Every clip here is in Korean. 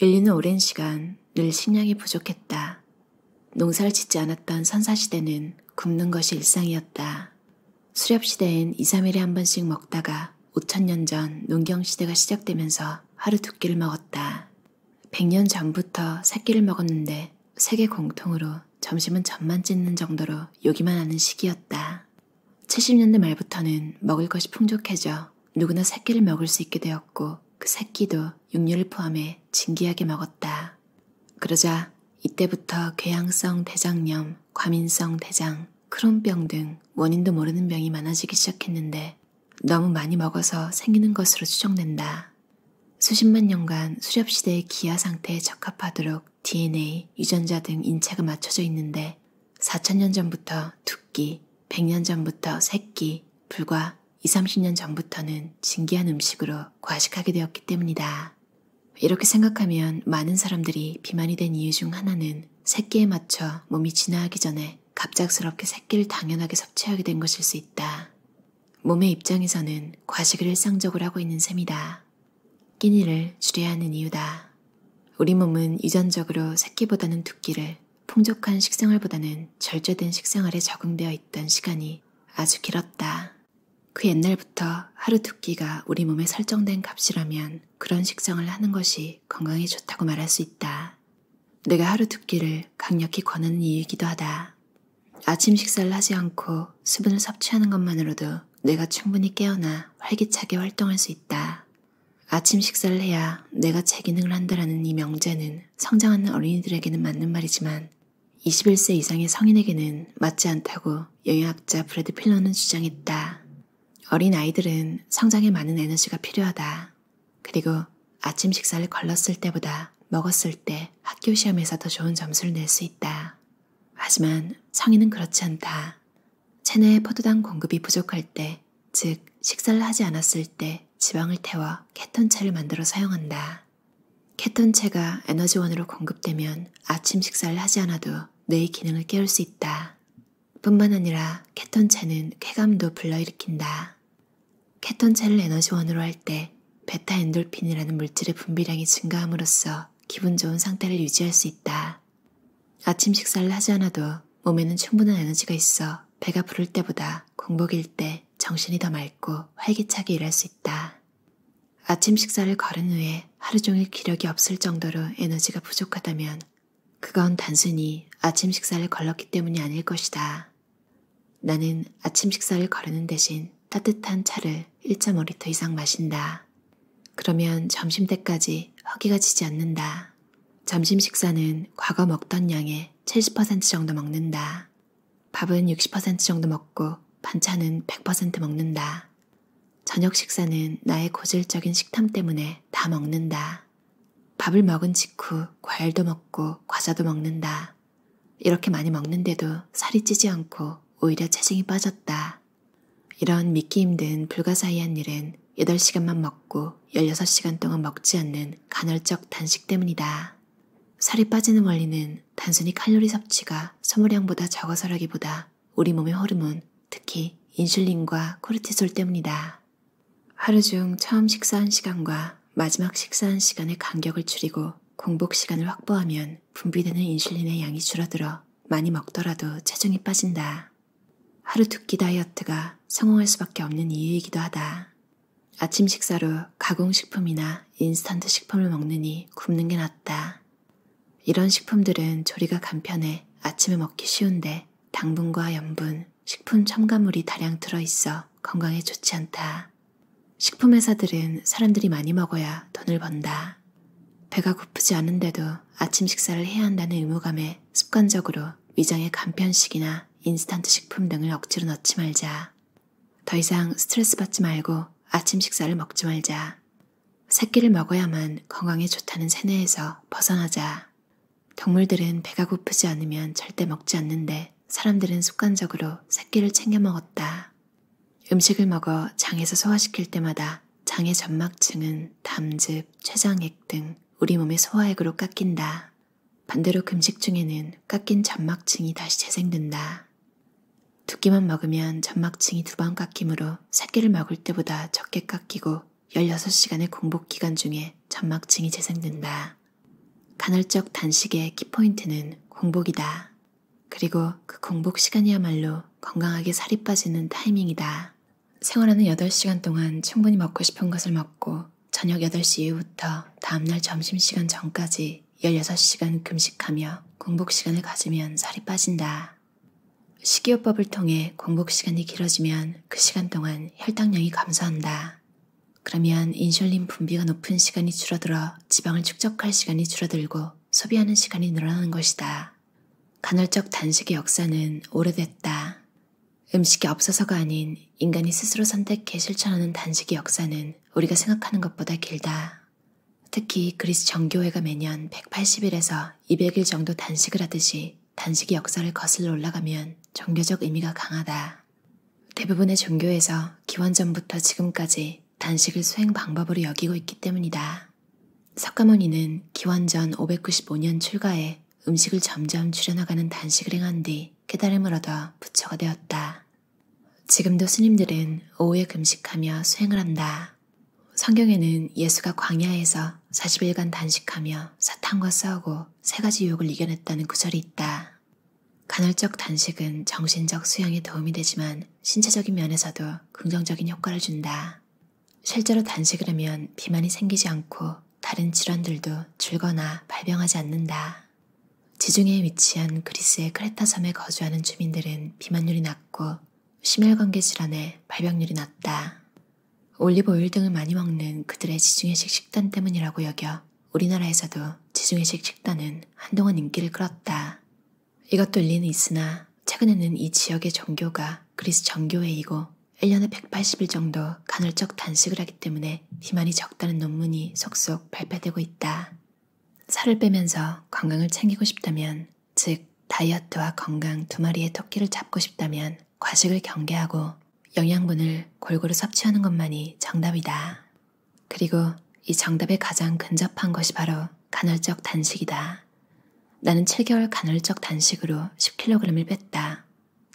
빌리는 오랜 시간 늘 식량이 부족했다. 농사를 짓지 않았던 선사시대는 굶는 것이 일상이었다. 수렵시대엔 2, 3일에 한 번씩 먹다가 5천년 전 농경시대가 시작되면서 하루 두 끼를 먹었다. 100년 전부터 세 끼를 먹었는데 세계 공통으로 점심은 점만 찢는 정도로 요기만 하는 시기였다. 70년대 말부터는 먹을 것이 풍족해져 누구나 세 끼를 먹을 수 있게 되었고 그 새끼도 육류를 포함해 진기하게 먹었다. 그러자 이때부터 궤양성 대장염, 과민성 대장, 크론병 등 원인도 모르는 병이 많아지기 시작했는데 너무 많이 먹어서 생기는 것으로 추정된다. 수십만 년간 수렵시대의 기아 상태에 적합하도록 DNA, 유전자 등 인체가 맞춰져 있는데 4천년 전부터 두끼, 100년 전부터 새끼, 불과 20, 30년 전부터는 진기한 음식으로 과식하게 되었기 때문이다. 이렇게 생각하면 많은 사람들이 비만이 된 이유 중 하나는 새끼에 맞춰 몸이 진화하기 전에 갑작스럽게 새끼를 당연하게 섭취하게 된 것일 수 있다. 몸의 입장에서는 과식을 일상적으로 하고 있는 셈이다. 끼니를 줄여야 하는 이유다. 우리 몸은 유전적으로 새끼보다는 두끼를 풍족한 식생활보다는 절제된 식생활에 적응되어 있던 시간이 아주 길었다. 그 옛날부터 하루 두 끼가 우리 몸에 설정된 값이라면 그런 식성을 하는 것이 건강에 좋다고 말할 수 있다. 내가 하루 두 끼를 강력히 권하는 이유이기도 하다. 아침 식사를 하지 않고 수분을 섭취하는 것만으로도 내가 충분히 깨어나 활기차게 활동할 수 있다. 아침 식사를 해야 내가 제 기능을 한다라는 이 명제는 성장하는 어린이들에게는 맞는 말이지만 21세 이상의 성인에게는 맞지 않다고 영양학자 브래드 필러는 주장했다. 어린 아이들은 성장에 많은 에너지가 필요하다. 그리고 아침 식사를 걸렀을 때보다 먹었을 때 학교 시험에서 더 좋은 점수를 낼 수 있다. 하지만 성인은 그렇지 않다. 체내에 포도당 공급이 부족할 때, 즉 식사를 하지 않았을 때 지방을 태워 케톤체를 만들어 사용한다. 케톤체가 에너지원으로 공급되면 아침 식사를 하지 않아도 뇌의 기능을 깨울 수 있다. 뿐만 아니라 케톤체는 쾌감도 불러일으킨다. 케톤체를 에너지원으로 할 때 베타 엔돌핀이라는 물질의 분비량이 증가함으로써 기분 좋은 상태를 유지할 수 있다. 아침 식사를 하지 않아도 몸에는 충분한 에너지가 있어 배가 부를 때보다 공복일 때 정신이 더 맑고 활기차게 일할 수 있다. 아침 식사를 거른 후에 하루 종일 기력이 없을 정도로 에너지가 부족하다면 그건 단순히 아침 식사를 걸렀기 때문이 아닐 것이다. 나는 아침 식사를 거르는 대신 따뜻한 차를 1.5리터 이상 마신다. 그러면 점심 때까지 허기가 지지 않는다. 점심 식사는 과거 먹던 양의 70% 정도 먹는다. 밥은 60% 정도 먹고 반찬은 100% 먹는다. 저녁 식사는 나의 고질적인 식탐 때문에 다 먹는다. 밥을 먹은 직후 과일도 먹고 과자도 먹는다. 이렇게 많이 먹는데도 살이 찌지 않고 오히려 체중이 빠졌다. 이런 믿기 힘든 불가사의한 일은 8시간만 먹고 16시간 동안 먹지 않는 간헐적 단식 때문이다. 살이 빠지는 원리는 단순히 칼로리 섭취가 소모량보다 적어서라기보다 우리 몸의 호르몬, 특히 인슐린과 코르티솔 때문이다. 하루 중 처음 식사한 시간과 마지막 식사한 시간의 간격을 줄이고 공복 시간을 확보하면 분비되는 인슐린의 양이 줄어들어 많이 먹더라도 체중이 빠진다. 하루 두 끼 다이어트가 성공할 수밖에 없는 이유이기도 하다. 아침 식사로 가공식품이나 인스턴트 식품을 먹느니 굶는게 낫다. 이런 식품들은 조리가 간편해 아침에 먹기 쉬운데 당분과 염분, 식품 첨가물이 다량 들어있어 건강에 좋지 않다. 식품 회사들은 사람들이 많이 먹어야 돈을 번다. 배가 고프지 않은데도 아침 식사를 해야 한다는 의무감에 습관적으로 위장의 간편식이나 인스턴트 식품 등을 억지로 넣지 말자. 더 이상 스트레스 받지 말고 아침 식사를 먹지 말자. 새끼를 먹어야만 건강에 좋다는 세뇌에서 벗어나자. 동물들은 배가 고프지 않으면 절대 먹지 않는데 사람들은 습관적으로 새끼를 챙겨 먹었다. 음식을 먹어 장에서 소화시킬 때마다 장의 점막층은 담즙, 췌장액 등 우리 몸의 소화액으로 깎인다. 반대로 금식 중에는 깎인 점막층이 다시 재생된다. 두 끼만 먹으면 점막층이 두 번 깎이므로 세 끼를 먹을 때보다 적게 깎이고 16시간의 공복 기간 중에 점막층이 재생된다. 간헐적 단식의 키포인트는 공복이다. 그리고 그 공복 시간이야말로 건강하게 살이 빠지는 타이밍이다. 생활하는 8시간 동안 충분히 먹고 싶은 것을 먹고 저녁 8시 이후부터 다음날 점심시간 전까지 16시간 금식하며 공복 시간을 가지면 살이 빠진다. 식이요법을 통해 공복 시간이 길어지면 그 시간 동안 혈당량이 감소한다. 그러면 인슐린 분비가 높은 시간이 줄어들어 지방을 축적할 시간이 줄어들고 소비하는 시간이 늘어나는 것이다. 간헐적 단식의 역사는 오래됐다. 음식이 없어서가 아닌 인간이 스스로 선택해 실천하는 단식의 역사는 우리가 생각하는 것보다 길다. 특히 그리스 정교회가 매년 180일에서 200일 정도 단식을 하듯이 단식의 역사를 거슬러 올라가면 종교적 의미가 강하다. 대부분의 종교에서 기원전부터 지금까지 단식을 수행 방법으로 여기고 있기 때문이다. 석가모니는 기원전 595년 출가에 음식을 점점 줄여나가는 단식을 행한 뒤 깨달음을 얻어 부처가 되었다. 지금도 스님들은 오후에 금식하며 수행을 한다. 성경에는 예수가 광야에서 40일간 단식하며 사탄과 싸우고 세 가지 욕을 이겨냈다는 구절이 있다. 간헐적 단식은 정신적 수양에 도움이 되지만 신체적인 면에서도 긍정적인 효과를 준다. 실제로 단식을 하면 비만이 생기지 않고 다른 질환들도 줄거나 발병하지 않는다. 지중해에 위치한 그리스의 크레타 섬에 거주하는 주민들은 비만율이 낮고 심혈관계 질환에 발병률이 낮다. 올리브오일 등을 많이 먹는 그들의 지중해식 식단 때문이라고 여겨 우리나라에서도 지중해식 식단은 한동안 인기를 끌었다. 이것도 일리는 있으나 최근에는 이 지역의 종교가 그리스 정교회이고 1년에 180일 정도 간헐적 단식을 하기 때문에 비만이 적다는 논문이 속속 발표되고 있다. 살을 빼면서 건강을 챙기고 싶다면, 즉 다이어트와 건강 두 마리의 토끼를 잡고 싶다면 과식을 경계하고 영양분을 골고루 섭취하는 것만이 정답이다. 그리고 이 정답에 가장 근접한 것이 바로 간헐적 단식이다. 나는 7개월 간헐적 단식으로 10kg을 뺐다.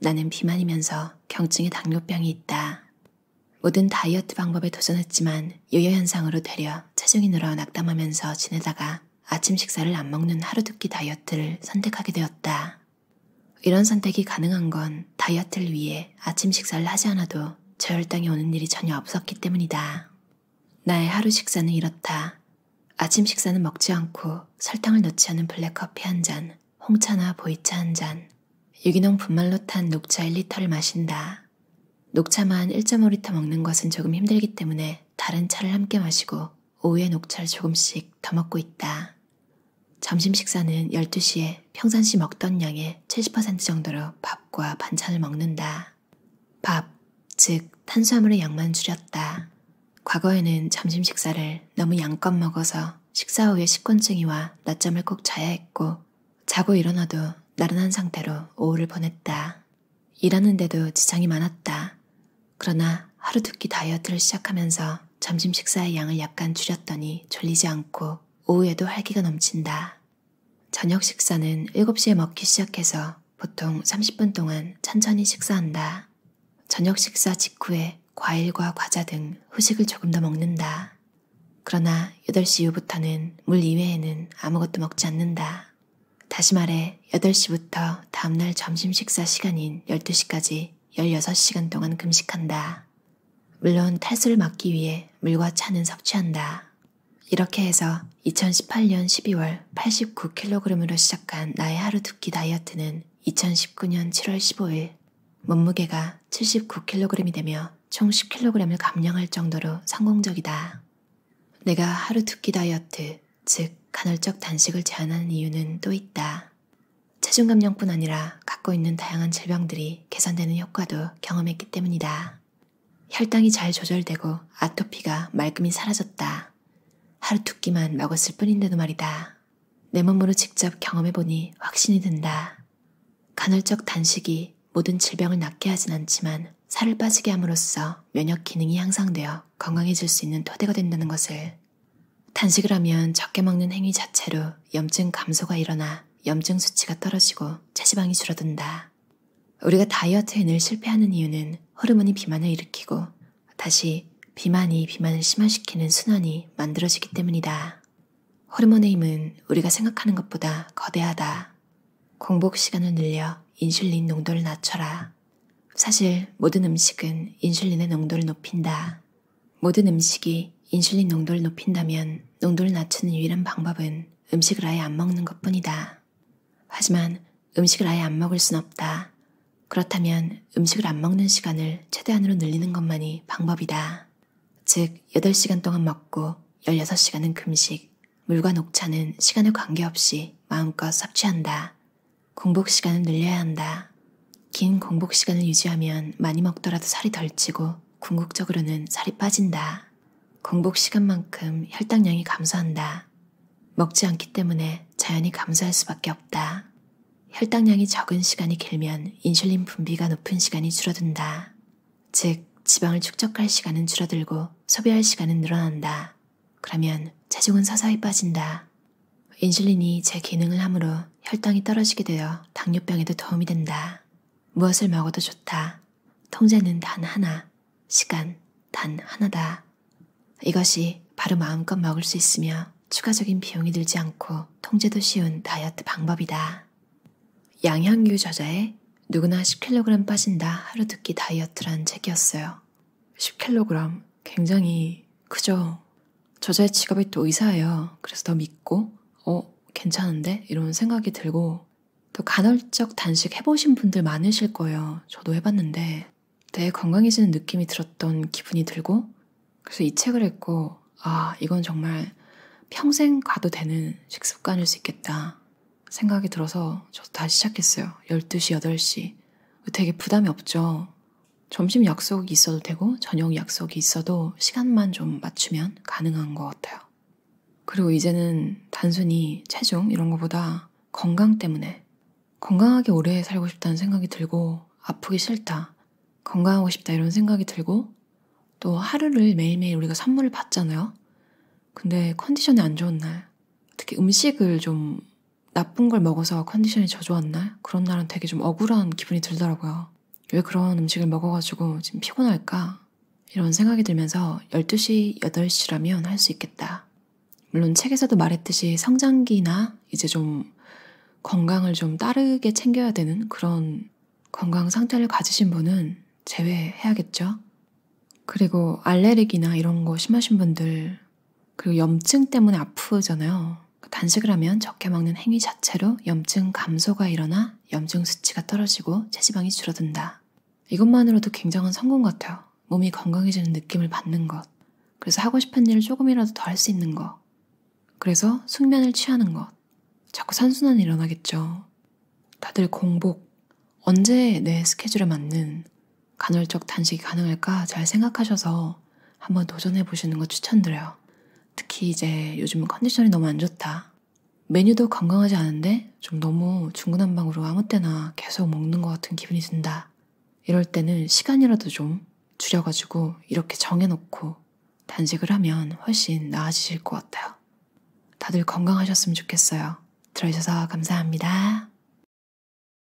나는 비만이면서 경증의 당뇨병이 있다. 모든 다이어트 방법에 도전했지만 요요현상으로 되려 체중이 늘어 낙담하면서 지내다가 아침 식사를 안 먹는 하루 두 끼 다이어트를 선택하게 되었다. 이런 선택이 가능한 건 다이어트를 위해 아침 식사를 하지 않아도 저혈당이 오는 일이 전혀 없었기 때문이다. 나의 하루 식사는 이렇다. 아침 식사는 먹지 않고 설탕을 넣지 않은 블랙커피 한 잔, 홍차나 보이차 한 잔, 유기농 분말로 탄 녹차 1리터를 마신다. 녹차만 1.5리터 먹는 것은 조금 힘들기 때문에 다른 차를 함께 마시고 오후에 녹차를 조금씩 더 먹고 있다. 점심 식사는 12시에 평상시 먹던 양의 70% 정도로 밥과 반찬을 먹는다. 밥, 즉 탄수화물의 양만 줄였다. 과거에는 점심 식사를 너무 양껏 먹어서 식사 후에 식곤증이와 낮잠을 꼭 자야 했고 자고 일어나도 나른한 상태로 오후를 보냈다. 일하는데도 지장이 많았다. 그러나 하루 두 끼 다이어트를 시작하면서 점심 식사의 양을 약간 줄였더니 졸리지 않고 오후에도 활기가 넘친다. 저녁 식사는 7시에 먹기 시작해서 보통 30분 동안 천천히 식사한다. 저녁 식사 직후에 과일과 과자 등 후식을 조금 더 먹는다. 그러나 8시 이후부터는 물 이외에는 아무것도 먹지 않는다. 다시 말해 8시부터 다음날 점심 식사 시간인 12시까지 16시간 동안 금식한다. 물론 탈수를 막기 위해 물과 차는 섭취한다. 이렇게 해서 2018년 12월 89kg으로 시작한 나의 하루 두 끼 다이어트는 2019년 7월 15일 몸무게가 79kg이 되며 총 10kg을 감량할 정도로 성공적이다. 내가 하루 두 끼 다이어트, 즉 간헐적 단식을 제안하는 이유는 또 있다. 체중 감량뿐 아니라 갖고 있는 다양한 질병들이 개선되는 효과도 경험했기 때문이다. 혈당이 잘 조절되고 아토피가 말끔히 사라졌다. 하루 두 끼만 먹었을 뿐인데도 말이다. 내 몸으로 직접 경험해보니 확신이 든다. 간헐적 단식이 모든 질병을 낫게 하진 않지만 살을 빠지게 함으로써 면역 기능이 향상되어 건강해질 수 있는 토대가 된다는 것을 단식을 하면 적게 먹는 행위 자체로 염증 감소가 일어나 염증 수치가 떨어지고 체지방이 줄어든다. 우리가 다이어트에 늘 실패하는 이유는 호르몬이 비만을 일으키고 다시 비만이 비만을 심화시키는 순환이 만들어지기 때문이다. 호르몬의 힘은 우리가 생각하는 것보다 거대하다. 공복 시간을 늘려 인슐린 농도를 낮춰라. 사실 모든 음식은 인슐린의 농도를 높인다. 모든 음식이 인슐린 농도를 높인다면 농도를 낮추는 유일한 방법은 음식을 아예 안 먹는 것 뿐이다. 하지만 음식을 아예 안 먹을 순 없다. 그렇다면 음식을 안 먹는 시간을 최대한으로 늘리는 것만이 방법이다. 즉 8시간 동안 먹고 16시간은 금식, 물과 녹차는 시간에 관계없이 마음껏 섭취한다. 공복 시간을 늘려야 한다. 긴 공복 시간을 유지하면 많이 먹더라도 살이 덜 찌고 궁극적으로는 살이 빠진다. 공복 시간만큼 혈당량이 감소한다. 먹지 않기 때문에 자연히 감소할 수밖에 없다. 혈당량이 적은 시간이 길면 인슐린 분비가 높은 시간이 줄어든다. 즉, 지방을 축적할 시간은 줄어들고 소비할 시간은 늘어난다. 그러면 체중은 서서히 빠진다. 인슐린이 제 기능을 함으로 혈당이 떨어지게 되어 당뇨병에도 도움이 된다. 무엇을 먹어도 좋다. 통제는 단 하나, 시간 단 하나다. 이것이 바로 마음껏 먹을 수 있으며 추가적인 비용이 들지 않고 통제도 쉬운 다이어트 방법이다. 양현규 저자의 누구나 10kg 빠진다 하루 듣기 다이어트란 책이었어요. 10kg. 굉장히 크죠. 저자의 직업이 또 의사예요. 그래서 더 믿고, 어, 괜찮은데? 이런 생각이 들고, 또 간헐적 단식 해보신 분들 많으실 거예요. 저도 해봤는데, 되게 건강해지는 느낌이 들었던 기분이 들고, 그래서 이 책을 읽고, 아, 이건 정말 평생 가도 되는 식습관일 수 있겠다. 생각이 들어서 저도 다시 시작했어요. 12시, 8시. 되게 부담이 없죠. 점심 약속이 있어도 되고 저녁 약속이 있어도 시간만 좀 맞추면 가능한 것 같아요. 그리고 이제는 단순히 체중 이런 것보다 건강 때문에 건강하게 오래 살고 싶다는 생각이 들고 아프기 싫다, 건강하고 싶다 이런 생각이 들고 또 하루를 매일매일 우리가 선물을 받잖아요. 근데 컨디션이 안 좋은 날, 특히 음식을 좀 나쁜 걸 먹어서 컨디션이 저조한 날, 그런 날은 되게 좀 억울한 기분이 들더라고요. 왜 그런 음식을 먹어가지고 지금 피곤할까? 이런 생각이 들면서 12시, 8시라면 할 수 있겠다. 물론 책에서도 말했듯이 성장기나 이제 좀 건강을 좀 따르게 챙겨야 되는 그런 건강 상태를 가지신 분은 제외해야겠죠. 그리고 알레르기나 이런 거 심하신 분들, 그리고 염증 때문에 아프잖아요. 그 단식을 하면 적게 먹는 행위 자체로 염증 감소가 일어나 염증 수치가 떨어지고 체지방이 줄어든다. 이것만으로도 굉장한 성공 같아요. 몸이 건강해지는 느낌을 받는 것. 그래서 하고 싶은 일을 조금이라도 더 할 수 있는 것. 그래서 숙면을 취하는 것. 자꾸 산순환이 일어나겠죠. 다들 공복. 언제 내 스케줄에 맞는 간헐적 단식이 가능할까 잘 생각하셔서 한번 도전해 보시는 거 추천드려요. 특히 이제 요즘 은 컨디션이 너무 안 좋다. 메뉴도 건강하지 않은데 좀 너무 중구난방으로 아무 때나 계속 먹는 것 같은 기분이 든다. 이럴 때는 시간이라도 좀 줄여가지고 이렇게 정해놓고 단식을 하면 훨씬 나아지실 것 같아요. 다들 건강하셨으면 좋겠어요. 들어주셔서 감사합니다.